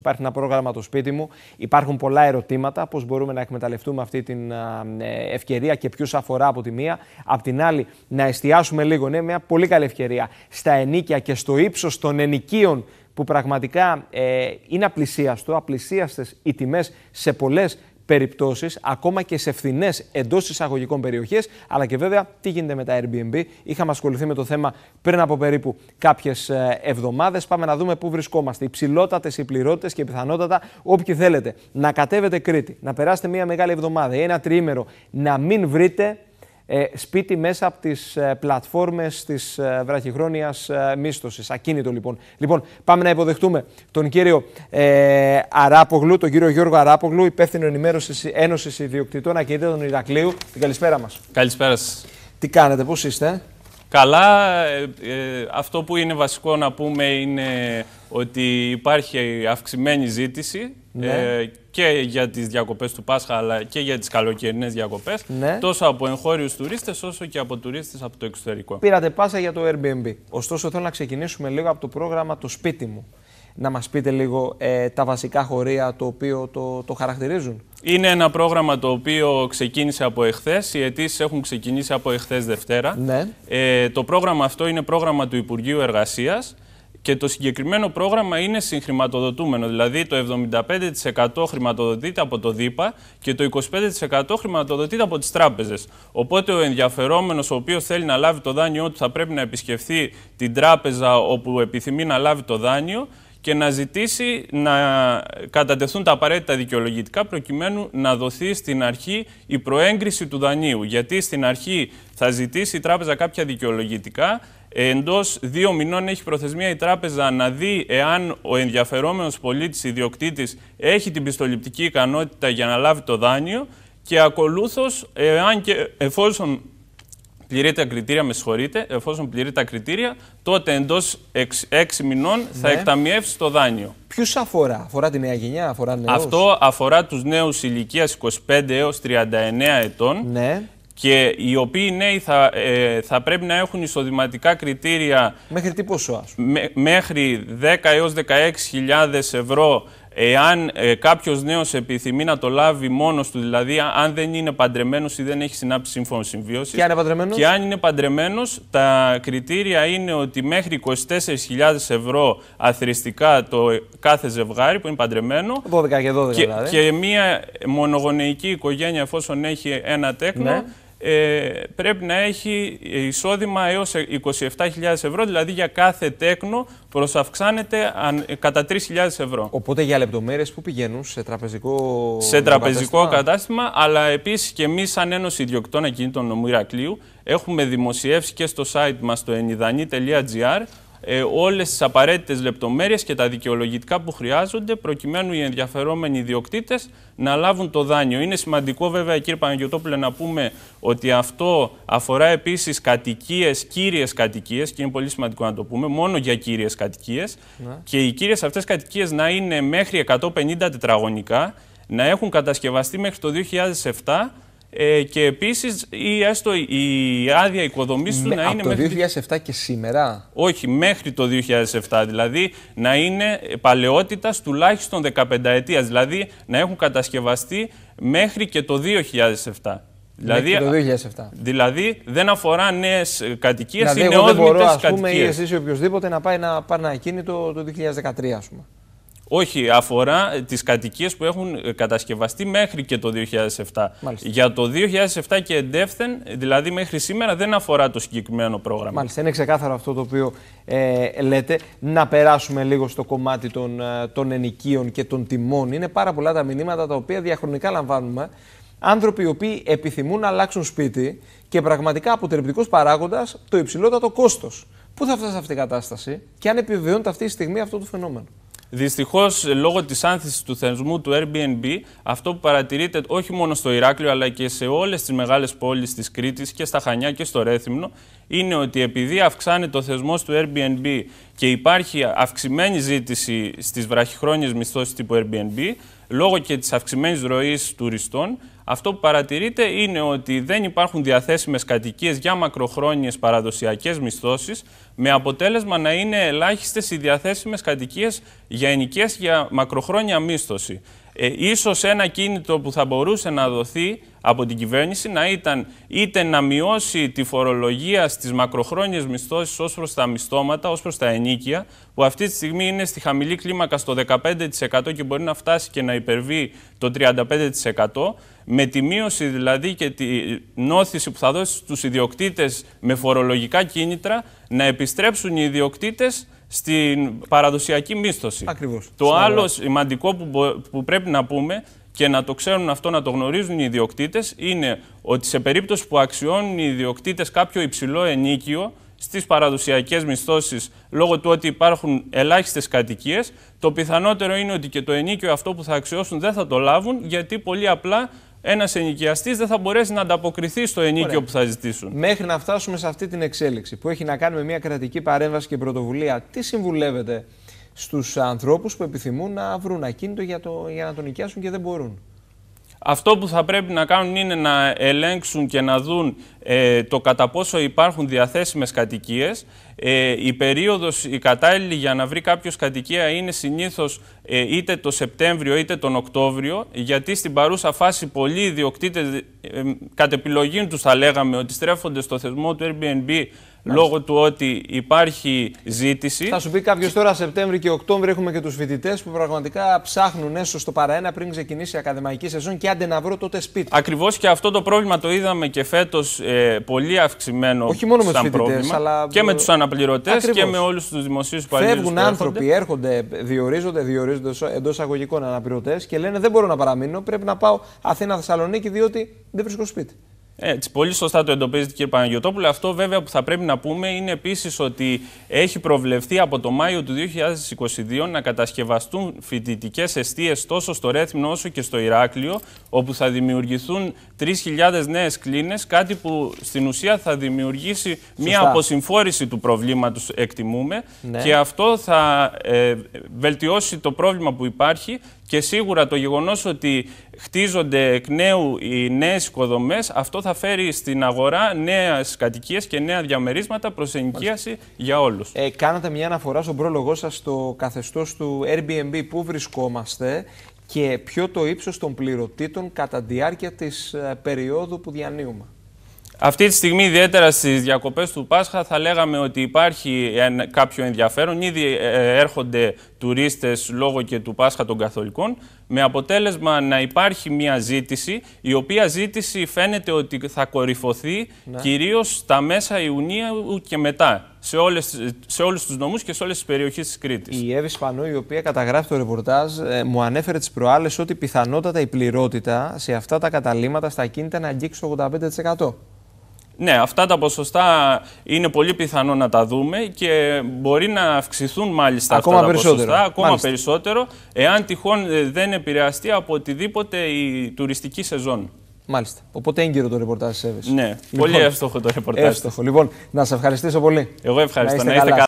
Υπάρχει ένα πρόγραμμα το σπίτι μου. Υπάρχουν πολλά ερωτήματα. Πώς μπορούμε να εκμεταλλευτούμε αυτή την ε, ευκαιρία και ποιου αφορά από τη μία. Απ' την άλλη, να εστιάσουμε λίγο. Ναι, μια πολύ καλή ευκαιρία στα ενίκια και στο ύψος των ενοικίων που πραγματικά ε, είναι απλησίαστο, Απλησίαστες οι τιμές σε πολλές περιπτώσεις, ακόμα και σε φθηνές εντός εισαγωγικών περιοχές. Αλλά και βέβαια, τι γίνεται με τα Airbnb. Είχαμε ασχοληθεί με το θέμα πριν από περίπου κάποιες εβδομάδες. Πάμε να δούμε πού βρισκόμαστε. Υψηλότατες οι και πιθανότατα όποιοι θέλετε να κατέβετε Κρήτη, να περάσετε μια μεγάλη εβδομάδα ή ένα τριήμερο, να μην βρείτε ε, σπίτι μέσα από τις ε, πλατφόρμες της ε, βραχυχρόνιας μίσθωσης. Ακίνητο λοιπόν. Λοιπόν, πάμε να υποδεχτούμε τον κύριο ε, Αράπογλου, τον κύριο Γιώργο Αράπογλου, υπεύθυνο ενημέρωσης Ένωσης Ιδιοκτητών Ακινήτων Ηρακλείου. Την καλησπέρα μας. Καλησπέρα σας. Τι κάνετε, πώς είστε, Καλά. αυτό που είναι βασικό να πούμε είναι ότι υπάρχει αυξημένη ζήτηση. Ναι και για τις διακοπές του Πάσχα αλλά και για τις καλοκαιρινές διακοπές. Ναι. Τόσο από εγχώριους τουρίστες όσο και από τουρίστες από το εξωτερικό. Πήρατε πάσα για το Airbnb. Ωστόσο, θέλω να ξεκινήσουμε λίγο από το πρόγραμμα Το Σπίτι μου. Να μας πείτε λίγο ε, τα βασικά χωρία το οποίο το, το χαρακτηρίζουν. Είναι ένα πρόγραμμα το οποίο ξεκίνησε από εχθές. Οι αιτήσεις έχουν ξεκινήσει από εχθές Δευτέρα. Ναι. Ε, το πρόγραμμα αυτό είναι πρόγραμμα του Υπουργείου Εργασίας. Και το συγκεκριμένο πρόγραμμα είναι συγχρηματοδοτούμενο, δηλαδή το 75% χρηματοδοτείται από το ΔΥΠΑ και το 25% χρηματοδοτείται από τις τράπεζες. Οπότε ο ενδιαφερόμενος ο οποίος θέλει να λάβει το δάνειό του θα πρέπει να επισκεφθεί την τράπεζα όπου επιθυμεί να λάβει το δάνειο και να ζητήσει να κατατεθούν τα απαραίτητα δικαιολογητικά προκειμένου να δοθεί στην αρχή η προέγκριση του δανείου. Γιατί στην αρχή θα ζητήσει η τράπεζα κάποια δικαιολογητικά, Εντός δύο μηνών έχει προθεσμία η τράπεζα να δει εάν ο ενδιαφερόμενος πολίτης ιδιοκτήτης έχει την πιστοληπτική ικανότητα για να λάβει το δάνειο και ακολούθως εάν και εφόσον πληρεί τα κριτήρια, με συγχωρείτε, εφόσον πληρεί τα κριτήρια, τότε εντός έξι μηνών θα ναι. εκταμιεύσει το δάνειο. Ποιους αφορά, αφορά τη νέα γενιά, αφορά νέους. Αυτό αφορά τους νέους ηλικίας 25 έως 39 ετών. Ναι και οι οποίοι νέοι θα, ε, θα πρέπει να έχουν εισοδηματικά κριτήρια... Μέχρι πόσο ας. Με, μέχρι 10 έως 16.000 ευρώ εάν ε, κάποιος νέος επιθυμεί να το λάβει μόνος του, δηλαδή αν δεν είναι παντρεμένος ή δεν έχει συνάψει σύμφωνο συμβίωσης. Και αν είναι παντρεμένος. Και αν είναι παντρεμένος, τα κριτήρια είναι ότι μέχρι 24.000 ευρώ αθρηστικά το ε, κάθε ζευγάρι που είναι παντρεμένο. 12 και 12 και, δηλαδή. Και μία μονογονεϊκή οικογένεια εφόσον έχει ένα τέκνο. Ναι ε, πρέπει να έχει εισόδημα έως 27.000 ευρώ, δηλαδή για κάθε τέκνο προσαυξάνεται αν, κατά 3.000 ευρώ. Οπότε για λεπτομέρειες που πηγαίνουν σε τραπεζικό Σε τραπεζικό κατάστημα, αλλά επίσης και εμείς σαν Ένωση Ιδιοκτών Ακινήτων Νομού Ιρακλείου έχουμε δημοσιεύσει και στο site μας το enidani.gr ε, όλες τις απαραίτητες λεπτομέρειες και τα δικαιολογητικά που χρειάζονται προκειμένου οι ενδιαφερόμενοι ιδιοκτήτες να λάβουν το δάνειο. Είναι σημαντικό βέβαια κύριε Παναγιωτόπουλε να πούμε ότι αυτό αφορά επίσης κατοικίες, κύριες κατοικίες και είναι πολύ σημαντικό να το πούμε, μόνο για κύριες κατοικίες ναι. και οι κύριες αυτές κατοικίες να είναι μέχρι 150 τετραγωνικά, να έχουν κατασκευαστεί μέχρι το 2007 ε, και επίσης ή έστω η η οικοδομής του να είναι μέχρι... το 2007 και σήμερα. Όχι, μέχρι το 2007 δηλαδή να είναι παλαιότητας τουλάχιστον 15 ετίας, δηλαδή να έχουν κατασκευαστεί μέχρι και το 2007. Δηλαδή, το 2007. δηλαδή δεν αφορά νέες κατοικίες, δηλαδή, είναι κατοικίε. Δεν μπορώ, ή εσείς ή να πάει να πάρει ακίνητο το 2013, ας πούμε. Όχι, αφορά ε, τις κατοικίες που έχουν ε, κατασκευαστεί μέχρι και το 2007. Για το 2007 και εντεύθεν, δηλαδή μέχρι σήμερα, δεν αφορά το συγκεκριμένο πρόγραμμα. Μάλιστα, είναι ξεκάθαρο αυτό το οποίο ε, λέτε. Να περάσουμε λίγο στο κομμάτι των, ε, των ενοικίων και των τιμών. Είναι πάρα πολλά τα μηνύματα τα οποία διαχρονικά λαμβάνουμε. Άνθρωποι οι οποίοι επιθυμούν να αλλάξουν σπίτι και πραγματικά αποτρεπτικό παράγοντας το υψηλότατο κόστος. Πού θα φτάσει αυτή η κατάσταση και αν επιβεβαιώνεται αυτή τη στιγμή αυτό το φαινόμενο. Δυστυχώς, λόγω της άνθησης του θεσμού του Airbnb, αυτό που παρατηρείται όχι μόνο στο Ηράκλειο, αλλά και σε όλες τις μεγάλες πόλεις της Κρήτης και στα Χανιά και στο Ρέθυμνο, είναι ότι επειδή αυξάνεται το θεσμός του Airbnb και υπάρχει αυξημένη ζήτηση στις βραχυχρόνιες μισθώσεις τύπου Airbnb, λόγω και της αυξημένης ροής τουριστών, αυτό που παρατηρείται είναι ότι δεν υπάρχουν διαθέσιμες κατοικίες για μακροχρόνιες παραδοσιακές μισθώσεις, με αποτέλεσμα να είναι ελάχιστες οι διαθέσιμες κατοικίες για ενικές για μακροχρόνια μίσθωση. Ε, ίσως ένα κίνητο που θα μπορούσε να δοθεί από την κυβέρνηση να ήταν είτε να μειώσει τη φορολογία στις μακροχρόνιες μισθώσεις ως προς τα μισθώματα, ως προς τα ενίκια, που αυτή τη στιγμή είναι στη χαμηλή κλίμακα στο 15% και μπορεί να φτάσει και να υπερβεί το 35%, με τη μείωση δηλαδή και τη νόθηση που θα δώσει στους ιδιοκτήτες με φορολογικά κίνητρα, να επιστρέψουν οι ιδιοκτήτες στην παραδοσιακή μίσθωση. Ακριβώς. Το άλλο σημαντικό που, που πρέπει να πούμε και να το ξέρουν αυτό, να το γνωρίζουν οι ιδιοκτήτες, είναι ότι σε περίπτωση που αξιώνουν οι ιδιοκτήτες κάποιο υψηλό ενίκιο στις παραδοσιακές μισθώσεις λόγω του ότι υπάρχουν ελάχιστες κατοικίες, το πιθανότερο είναι ότι και το ενίκιο αυτό που θα αξιώσουν δεν θα το λάβουν, γιατί πολύ απλά ένας ενοικιαστής δεν θα μπορέσει να ανταποκριθεί στο ενίκιο που θα ζητήσουν. Μέχρι να φτάσουμε σε αυτή την εξέλιξη που έχει να κάνει με μια κρατική παρέμβαση και πρωτοβουλία, τι συμβουλεύετε στους ανθρώπους που επιθυμούν να βρουν ακίνητο για, το, για να τον νοικιάσουν και δεν μπορούν. Αυτό που θα πρέπει να κάνουν είναι να ελέγξουν και να δουν ε, το κατά πόσο υπάρχουν διαθέσιμες κατοικίες. Ε, η περίοδος η κατάλληλη για να βρει κάποιος κατοικία είναι συνήθως ε, είτε το Σεπτέμβριο είτε τον Οκτώβριο, γιατί στην παρούσα φάση πολλοί ιδιοκτήτες, ε, κατ' επιλογή τους θα λέγαμε, ότι στρέφονται στο θεσμό του Airbnb λόγω του ότι υπάρχει ζήτηση. Θα σου πει κάποιος τώρα Σεπτέμβρη και Οκτώβρη έχουμε και τους φοιτητές που πραγματικά ψάχνουν έσω στο παραένα πριν ξεκινήσει η ακαδημαϊκή σεζόν και άντε να βρω τότε σπίτι. Ακριβώς και αυτό το πρόβλημα το είδαμε και φέτος ε, πολύ αυξημένο. Όχι μόνο με τους φοιτητέ, αλλά και με τους ε, αναπληρωτές και με όλους τους δημοσίους που Φεύγουν άνθρωποι, έρχονται, διορίζονται, διορίζονται εντός αγωγικών αναπληρωτές και λένε δεν μπορώ να παραμείνω, πρέπει να πάω Αθήνα-Θεσσαλονίκη διότι δεν βρίσκω σπίτι. Έτσι, πολύ σωστά το εντοπίζετε κύριε Παναγιωτόπουλο. Αυτό βέβαια που θα πρέπει να πούμε είναι επίσης ότι έχει προβλεφθεί από το Μάιο του 2022 να κατασκευαστούν φοιτητικές εστίες τόσο στο Ρέθμινο όσο και στο Ηράκλειο, όπου θα δημιουργηθούν 3.000 νέες κλίνες, κάτι που στην ουσία θα δημιουργήσει μια αποσυμφόρηση του προβλήματος, εκτιμούμε, ναι. και αυτό θα ε, βελτιώσει το πρόβλημα που υπάρχει και σίγουρα το γεγονός ότι χτίζονται εκ νέου οι νέες οικοδομές, αυτό θα φέρει στην αγορά νέες κατοικίες και νέα διαμερίσματα προς ενοικίαση για όλους. Ε, κάνατε μια αναφορά στον πρόλογό σας στο καθεστώς του Airbnb. Πού βρισκόμαστε και ποιο το ύψος των πληρωτήτων κατά τη διάρκεια της ε, περίοδου που διανύουμε. Αυτή τη στιγμή, ιδιαίτερα στις διακοπές του Πάσχα, θα λέγαμε ότι υπάρχει κάποιο ενδιαφέρον. Ήδη ε, ε, έρχονται τουρίστες λόγω και του Πάσχα των Καθολικών, με αποτέλεσμα να υπάρχει μια ζήτηση, η οποία ζήτηση φαίνεται ότι θα κορυφωθεί ναι. κυρίως στα μέσα Ιουνίου και μετά, σε, όλες, σε όλους τους νομούς και σε όλες τις περιοχές της Κρήτης. Η Εύης Σπανού, η οποία καταγράφει το ρεπορτάζ, ε, μου ανέφερε τις προάλλες ότι πιθανότατα η πληρότητα σε αυτά τα καταλήμματα στα κίνητα να αγγίξει το 85%. Ναι, αυτά τα ποσοστά είναι πολύ πιθανό να τα δούμε και μπορεί να αυξηθούν μάλιστα ακόμα αυτά τα περισσότερο. ποσοστά ακόμα περισσότερο εάν τυχόν ε, δεν επηρεαστεί από οτιδήποτε η τουριστική σεζόν. Μάλιστα. Οπότε έγκυρο το ρεπορτάζ της Ναι, λοιπόν, πολύ εύστοχο το ρεπορτάζ. Εύστοχο. Λοιπόν, να σας ευχαριστήσω πολύ. Εγώ ευχαριστώ. Να είστε, καλά.